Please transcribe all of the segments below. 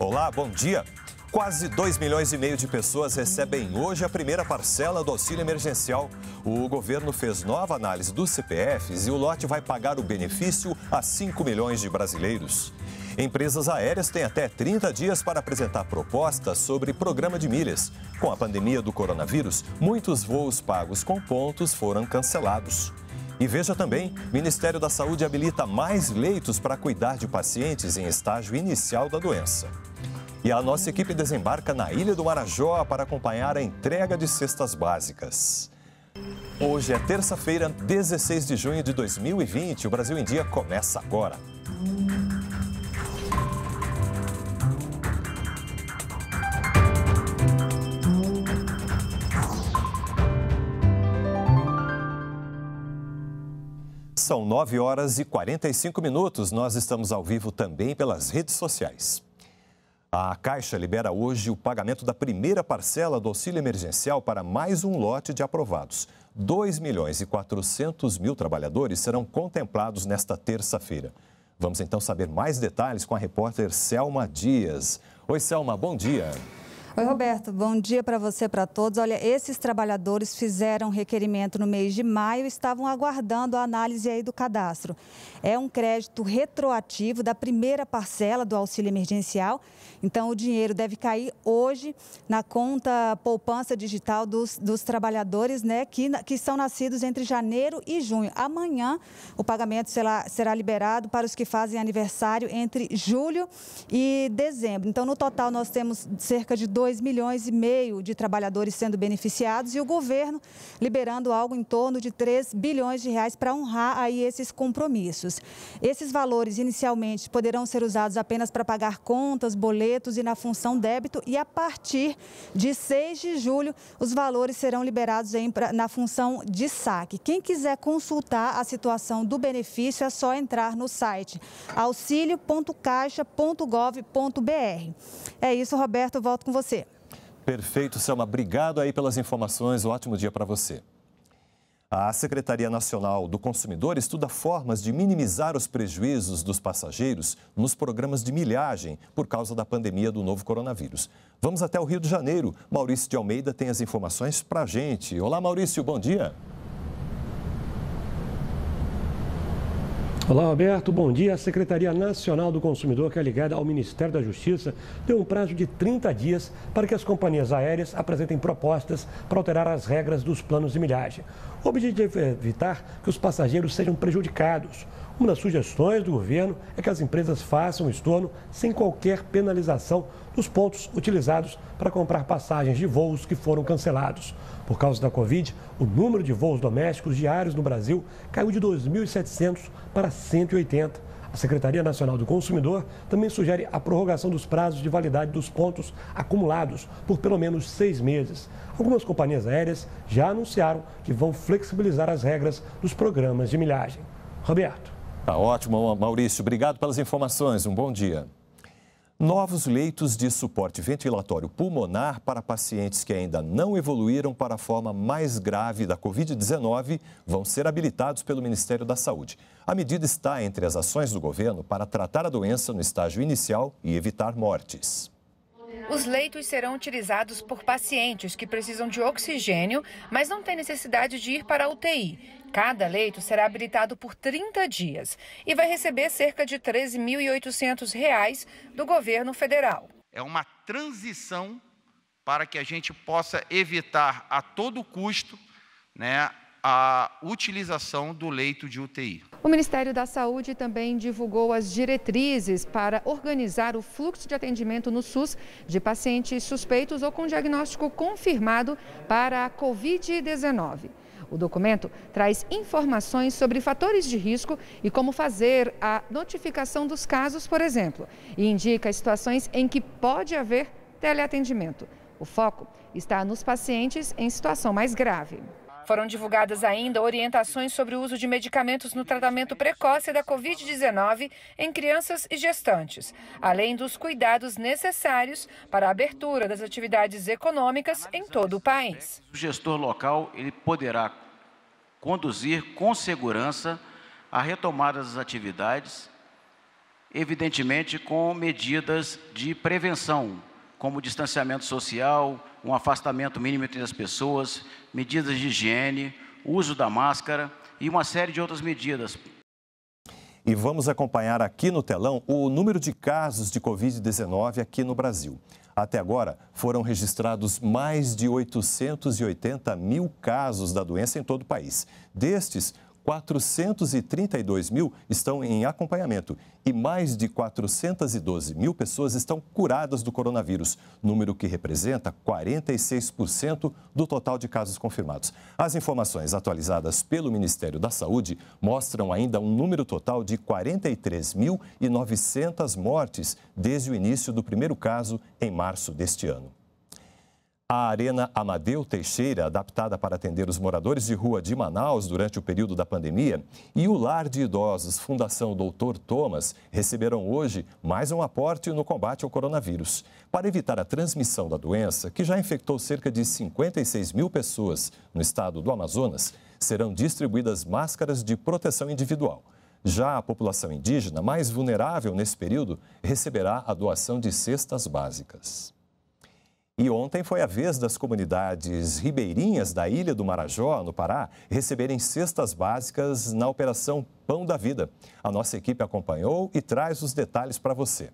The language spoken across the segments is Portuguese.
Olá, bom dia. Quase 2 milhões e meio de pessoas recebem hoje a primeira parcela do auxílio emergencial. O governo fez nova análise dos CPFs e o lote vai pagar o benefício a 5 milhões de brasileiros. Empresas aéreas têm até 30 dias para apresentar propostas sobre programa de milhas. Com a pandemia do coronavírus, muitos voos pagos com pontos foram cancelados. E veja também, Ministério da Saúde habilita mais leitos para cuidar de pacientes em estágio inicial da doença. E a nossa equipe desembarca na Ilha do Marajó para acompanhar a entrega de cestas básicas. Hoje é terça-feira, 16 de junho de 2020. O Brasil em Dia começa agora. São 9 horas e 45 minutos. Nós estamos ao vivo também pelas redes sociais. A Caixa libera hoje o pagamento da primeira parcela do auxílio emergencial para mais um lote de aprovados. 2 milhões e 400 mil trabalhadores serão contemplados nesta terça-feira. Vamos então saber mais detalhes com a repórter Selma Dias. Oi, Selma, bom dia. Oi, Roberto. Bom dia para você, para todos. Olha, esses trabalhadores fizeram requerimento no mês de maio e estavam aguardando a análise aí do cadastro. É um crédito retroativo da primeira parcela do auxílio emergencial. Então, o dinheiro deve cair hoje na conta poupança digital dos, dos trabalhadores, né, que, que são nascidos entre janeiro e junho. Amanhã, o pagamento será, será liberado para os que fazem aniversário entre julho e dezembro. Então, no total, nós temos cerca de dois 2 milhões e meio de trabalhadores sendo beneficiados e o governo liberando algo em torno de 3 bilhões de reais para honrar aí esses compromissos. Esses valores inicialmente poderão ser usados apenas para pagar contas, boletos e na função débito e a partir de 6 de julho os valores serão liberados na função de saque. Quem quiser consultar a situação do benefício é só entrar no site auxilio.caixa.gov.br. É isso, Roberto, volto com você. Perfeito, Selma. Obrigado aí pelas informações. Um ótimo dia para você. A Secretaria Nacional do Consumidor estuda formas de minimizar os prejuízos dos passageiros nos programas de milhagem por causa da pandemia do novo coronavírus. Vamos até o Rio de Janeiro. Maurício de Almeida tem as informações para a gente. Olá, Maurício, bom dia. Olá, Roberto. Bom dia. A Secretaria Nacional do Consumidor, que é ligada ao Ministério da Justiça, deu um prazo de 30 dias para que as companhias aéreas apresentem propostas para alterar as regras dos planos de milhagem. O objetivo é evitar que os passageiros sejam prejudicados. Uma das sugestões do governo é que as empresas façam estorno sem qualquer penalização dos pontos utilizados para comprar passagens de voos que foram cancelados. Por causa da Covid, o número de voos domésticos diários no Brasil caiu de 2.700 para 180. A Secretaria Nacional do Consumidor também sugere a prorrogação dos prazos de validade dos pontos acumulados por pelo menos seis meses. Algumas companhias aéreas já anunciaram que vão flexibilizar as regras dos programas de milhagem. Roberto. Está ótimo, Maurício. Obrigado pelas informações. Um bom dia. Novos leitos de suporte ventilatório pulmonar para pacientes que ainda não evoluíram para a forma mais grave da Covid-19 vão ser habilitados pelo Ministério da Saúde. A medida está entre as ações do governo para tratar a doença no estágio inicial e evitar mortes. Os leitos serão utilizados por pacientes que precisam de oxigênio, mas não têm necessidade de ir para a UTI Cada leito será habilitado por 30 dias e vai receber cerca de R$ 13.800 do governo federal. É uma transição para que a gente possa evitar a todo custo né, a utilização do leito de UTI. O Ministério da Saúde também divulgou as diretrizes para organizar o fluxo de atendimento no SUS de pacientes suspeitos ou com diagnóstico confirmado para a Covid-19. O documento traz informações sobre fatores de risco e como fazer a notificação dos casos, por exemplo, e indica situações em que pode haver teleatendimento. O foco está nos pacientes em situação mais grave. Foram divulgadas ainda orientações sobre o uso de medicamentos no tratamento precoce da Covid-19 em crianças e gestantes, além dos cuidados necessários para a abertura das atividades econômicas em todo o país. O gestor local ele poderá conduzir com segurança a retomada das atividades, evidentemente com medidas de prevenção, como distanciamento social, um afastamento mínimo entre as pessoas, medidas de higiene, uso da máscara e uma série de outras medidas. E vamos acompanhar aqui no telão o número de casos de Covid-19 aqui no Brasil. Até agora, foram registrados mais de 880 mil casos da doença em todo o país. Destes, 432 mil estão em acompanhamento e mais de 412 mil pessoas estão curadas do coronavírus, número que representa 46% do total de casos confirmados. As informações atualizadas pelo Ministério da Saúde mostram ainda um número total de 43.900 mortes desde o início do primeiro caso em março deste ano. A Arena Amadeu Teixeira, adaptada para atender os moradores de rua de Manaus durante o período da pandemia, e o Lar de Idosos Fundação Doutor Thomas receberão hoje mais um aporte no combate ao coronavírus. Para evitar a transmissão da doença, que já infectou cerca de 56 mil pessoas no estado do Amazonas, serão distribuídas máscaras de proteção individual. Já a população indígena, mais vulnerável nesse período, receberá a doação de cestas básicas. E ontem foi a vez das comunidades ribeirinhas da Ilha do Marajó, no Pará, receberem cestas básicas na Operação Pão da Vida. A nossa equipe acompanhou e traz os detalhes para você.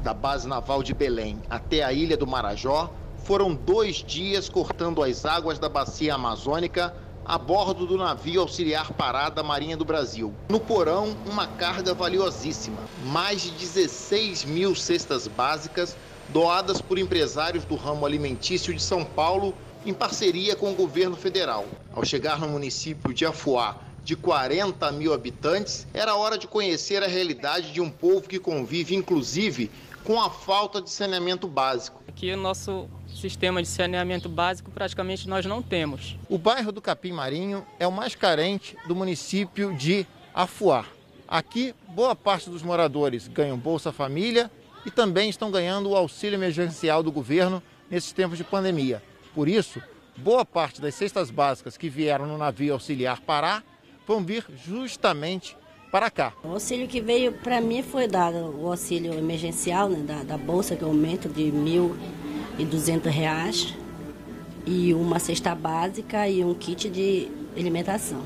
Da base naval de Belém até a Ilha do Marajó, foram dois dias cortando as águas da bacia amazônica a bordo do navio auxiliar Pará da Marinha do Brasil. No porão, uma carga valiosíssima: mais de 16 mil cestas básicas doadas por empresários do ramo alimentício de São Paulo em parceria com o governo federal. Ao chegar no município de Afuá, de 40 mil habitantes, era hora de conhecer a realidade de um povo que convive, inclusive, com a falta de saneamento básico. Aqui o nosso sistema de saneamento básico praticamente nós não temos. O bairro do Capim Marinho é o mais carente do município de Afuá. Aqui, boa parte dos moradores ganham Bolsa Família e também estão ganhando o auxílio emergencial do governo nesses tempos de pandemia. Por isso, boa parte das cestas básicas que vieram no navio auxiliar Pará vão vir justamente para cá. O auxílio que veio para mim foi dado o auxílio emergencial né, da, da bolsa, que é aumenta de R$ 1.200,00 e uma cesta básica e um kit de alimentação.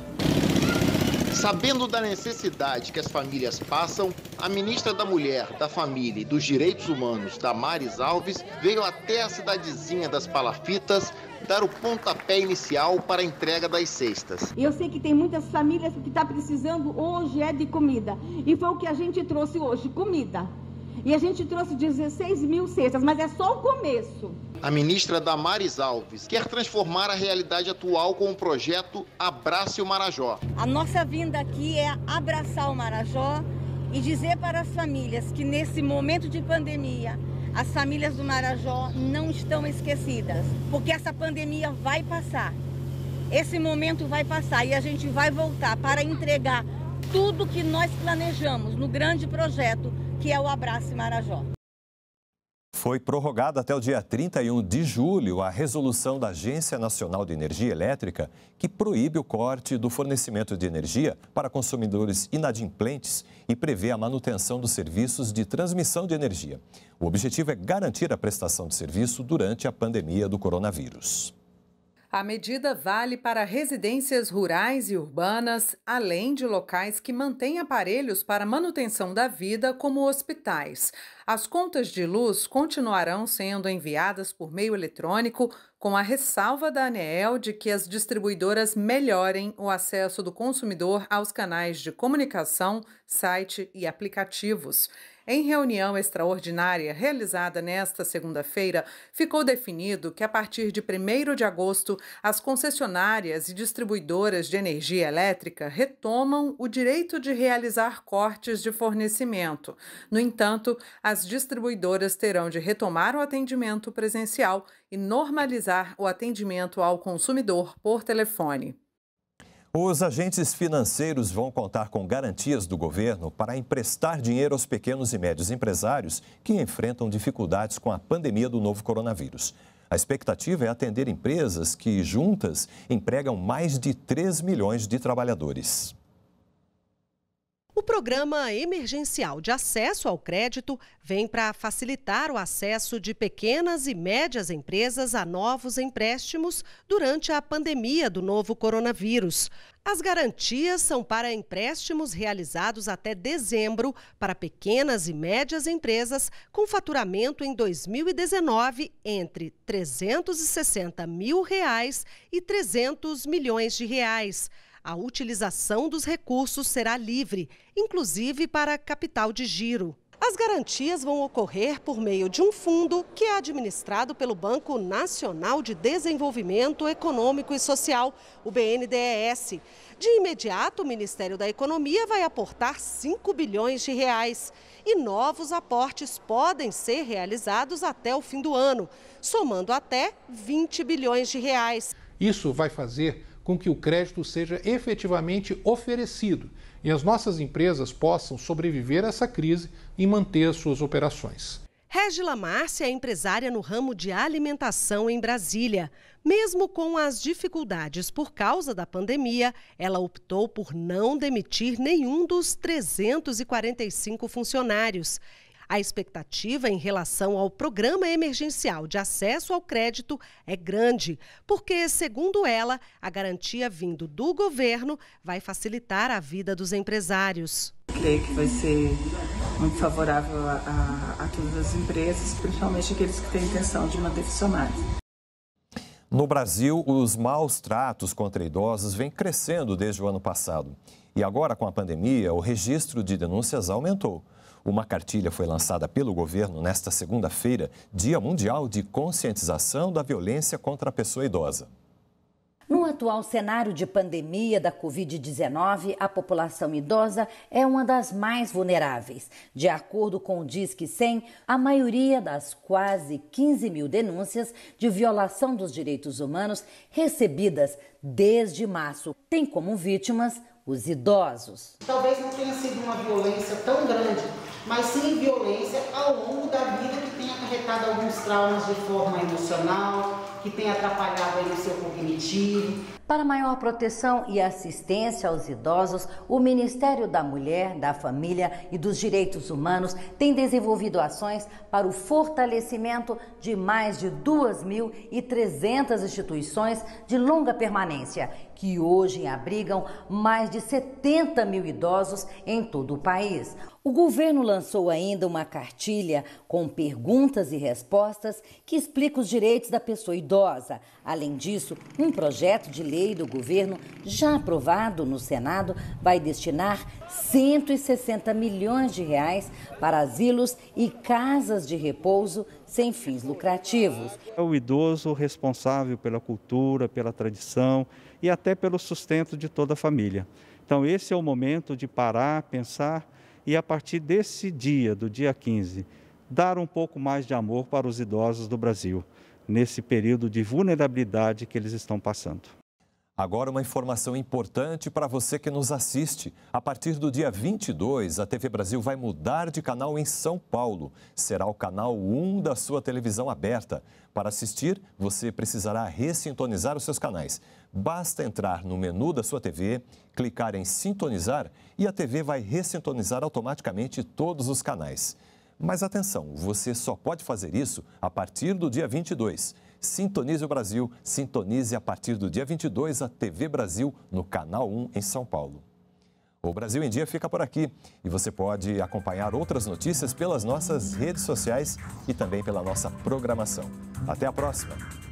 Sabendo da necessidade que as famílias passam, a ministra da Mulher, da Família e dos Direitos Humanos, Damares Alves, veio até a cidadezinha das Palafitas dar o pontapé inicial para a entrega das cestas. Eu sei que tem muitas famílias que estão tá precisando hoje é de comida. E foi o que a gente trouxe hoje, comida. E a gente trouxe 16 mil cestas, mas é só o começo. A ministra Damares Alves quer transformar a realidade atual com o projeto Abrace o Marajó. A nossa vinda aqui é abraçar o Marajó e dizer para as famílias que nesse momento de pandemia, as famílias do Marajó não estão esquecidas, porque essa pandemia vai passar. Esse momento vai passar e a gente vai voltar para entregar tudo que nós planejamos no grande projeto que é o Abraço Marajó foi prorrogada até o dia 31 de julho a resolução da Agência Nacional de Energia Elétrica que proíbe o corte do fornecimento de energia para consumidores inadimplentes e prevê a manutenção dos serviços de transmissão de energia. O objetivo é garantir a prestação de serviço durante a pandemia do coronavírus. A medida vale para residências rurais e urbanas, além de locais que mantêm aparelhos para manutenção da vida, como hospitais. As contas de luz continuarão sendo enviadas por meio eletrônico, com a ressalva da ANEEL de que as distribuidoras melhorem o acesso do consumidor aos canais de comunicação, site e aplicativos. Em reunião extraordinária realizada nesta segunda-feira, ficou definido que a partir de 1 de agosto, as concessionárias e distribuidoras de energia elétrica retomam o direito de realizar cortes de fornecimento. No entanto, as distribuidoras terão de retomar o atendimento presencial e normalizar o atendimento ao consumidor por telefone. Os agentes financeiros vão contar com garantias do governo para emprestar dinheiro aos pequenos e médios empresários que enfrentam dificuldades com a pandemia do novo coronavírus. A expectativa é atender empresas que, juntas, empregam mais de 3 milhões de trabalhadores. O programa emergencial de acesso ao crédito vem para facilitar o acesso de pequenas e médias empresas a novos empréstimos durante a pandemia do novo coronavírus. As garantias são para empréstimos realizados até dezembro para pequenas e médias empresas com faturamento em 2019 entre 360 mil reais e 300 milhões de reais a utilização dos recursos será livre, inclusive para capital de giro. As garantias vão ocorrer por meio de um fundo que é administrado pelo Banco Nacional de Desenvolvimento Econômico e Social, o BNDES. De imediato, o Ministério da Economia vai aportar 5 bilhões de reais e novos aportes podem ser realizados até o fim do ano, somando até 20 bilhões de reais. Isso vai fazer com que o crédito seja efetivamente oferecido e as nossas empresas possam sobreviver a essa crise e manter suas operações. Régila Márcia é empresária no ramo de alimentação em Brasília. Mesmo com as dificuldades por causa da pandemia, ela optou por não demitir nenhum dos 345 funcionários a expectativa em relação ao programa emergencial de acesso ao crédito é grande, porque, segundo ela, a garantia vindo do governo vai facilitar a vida dos empresários. creio que vai ser muito favorável a, a, a todas as empresas, principalmente aqueles que têm intenção de manter funcionários. No Brasil, os maus tratos contra idosos vêm crescendo desde o ano passado. E agora, com a pandemia, o registro de denúncias aumentou. Uma cartilha foi lançada pelo governo nesta segunda-feira, Dia Mundial de Conscientização da Violência contra a Pessoa Idosa. No atual cenário de pandemia da Covid-19, a população idosa é uma das mais vulneráveis. De acordo com o Disque 100, a maioria das quase 15 mil denúncias de violação dos direitos humanos recebidas desde março tem como vítimas os idosos. Talvez não tenha sido uma violência tão grande mas sim violência ao longo da vida que tem acarretado alguns traumas de forma emocional, que tem atrapalhado aí o seu cognitivo. Para maior proteção e assistência aos idosos, o Ministério da Mulher, da Família e dos Direitos Humanos tem desenvolvido ações para o fortalecimento de mais de 2.300 instituições de longa permanência, que hoje abrigam mais de 70 mil idosos em todo o país. O governo lançou ainda uma cartilha com perguntas e respostas que explica os direitos da pessoa idosa. Além disso, um projeto de lei do governo, já aprovado no Senado, vai destinar 160 milhões de reais para asilos e casas de repouso sem fins lucrativos. É o idoso responsável pela cultura, pela tradição e até pelo sustento de toda a família. Então, esse é o momento de parar, pensar e a partir desse dia, do dia 15, dar um pouco mais de amor para os idosos do Brasil, nesse período de vulnerabilidade que eles estão passando. Agora, uma informação importante para você que nos assiste. A partir do dia 22, a TV Brasil vai mudar de canal em São Paulo. Será o canal 1 da sua televisão aberta. Para assistir, você precisará ressintonizar os seus canais. Basta entrar no menu da sua TV, clicar em Sintonizar e a TV vai ressintonizar automaticamente todos os canais. Mas atenção, você só pode fazer isso a partir do dia 22. Sintonize o Brasil, sintonize a partir do dia 22 a TV Brasil no Canal 1 em São Paulo. O Brasil em Dia fica por aqui e você pode acompanhar outras notícias pelas nossas redes sociais e também pela nossa programação. Até a próxima!